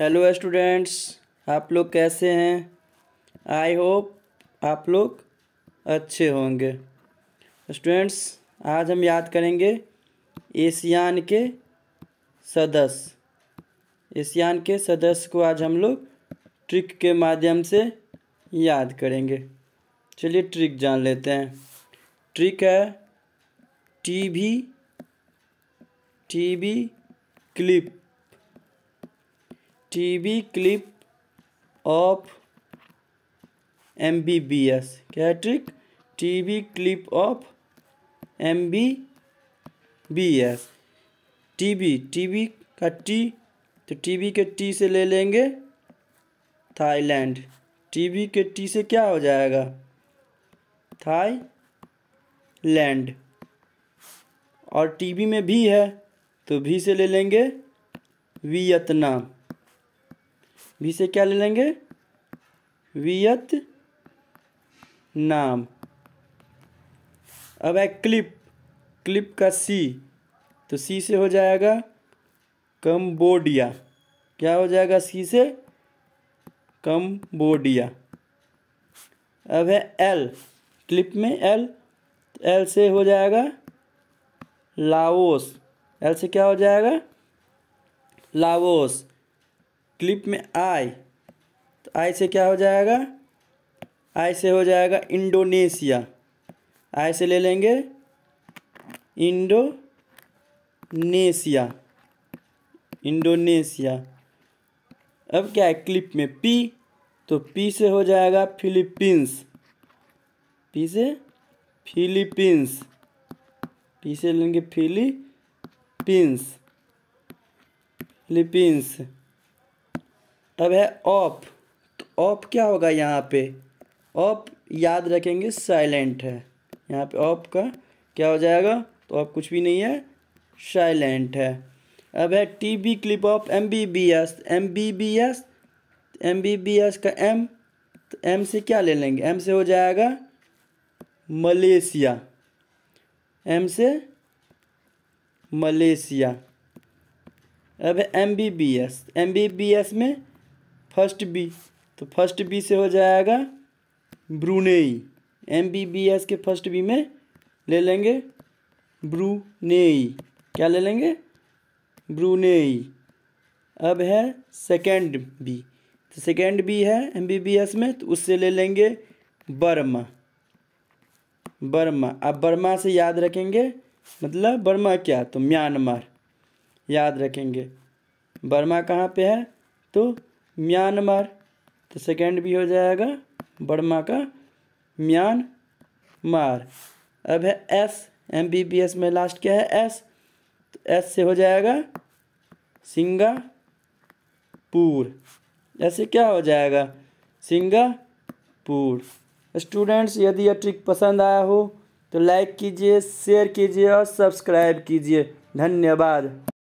hello students आप लोग कैसे हैं आई होप आप लोग अच्छे होंगे स्टूडेंट्स आज हम याद करेंगे एशियान के सदस्य एशियान के सदस्य को आज हम लोग ट्रिक के माध्यम से याद करेंगे चलिए ट्रिक जान लेते हैं ट्रिक है TV TV clip TV clip of M B B S क्या trick trick TV clip of M B B S TV TV का टी तो टीवी के टी से ले लेंगे थाईलैंड टीवी के टी से क्या हो जाएगा थाई लैंड और टीवी में भी है तो भी से ले लेंगे वियतनाम वी से क्या ले लेंगे वियत नाम अब है क्लिप क्लिप का सी तो सी से हो जाएगा कम्बोडिया क्या हो जाएगा सी से कम्बोडिया अब है एल क्लिप में एल एल से हो जाएगा लाओस एल से क्या हो जाएगा लाओस क्लिप में आई तो आई से क्या हो जाएगा आई से हो जाएगा इंडोनेशिया आई से ले लेंगे इंडोनेशिया इंडोनेशिया अब क्या है क्लिप में पी तो पी से हो जाएगा फिलीपींस पी से फिलीपींस पी से लेंगे फिलीपींस फिलीपींस अब है ऑप तो ऑप क्या होगा यहाँ पे ऑप याद रखेंगे साइलेंट है यहाँ पे ऑप का क्या हो जाएगा तो ऑप कुछ भी नहीं है साइलेंट है अब है T B clip of M B B S M B B S M B B S का एम तो एम से क्या ले लेंगे एम से हो जाएगा मलेशिया एम से मलेशिया अब M B B S M B B S में फर्स्ट बी तो फर्स्ट बी से हो जाएगा Brunei M B B S के फर्स्ट बी में ले लेंगे ब्रूनेई क्या ले लेंगे ब्रूनेई अब है सेकेंड बी तो सेकेंड बी है एम बी बी एस में तो उससे ले लेंगे बर्मा बर्मा अब बर्मा से याद रखेंगे मतलब बर्मा क्या तो म्यांमार याद रखेंगे बर्मा कहाँ पे है तो म्यांमार तो सेकेंड भी हो जाएगा बर्मा का म्यांमार अब है S M B B S में लास्ट क्या है एस तो एस से हो जाएगा सिंगापुर ऐसे क्या हो जाएगा सिंगापुर स्टूडेंट्स यदि यह ट्रिक पसंद आया हो तो लाइक कीजिए शेयर कीजिए और सब्सक्राइब कीजिए धन्यवाद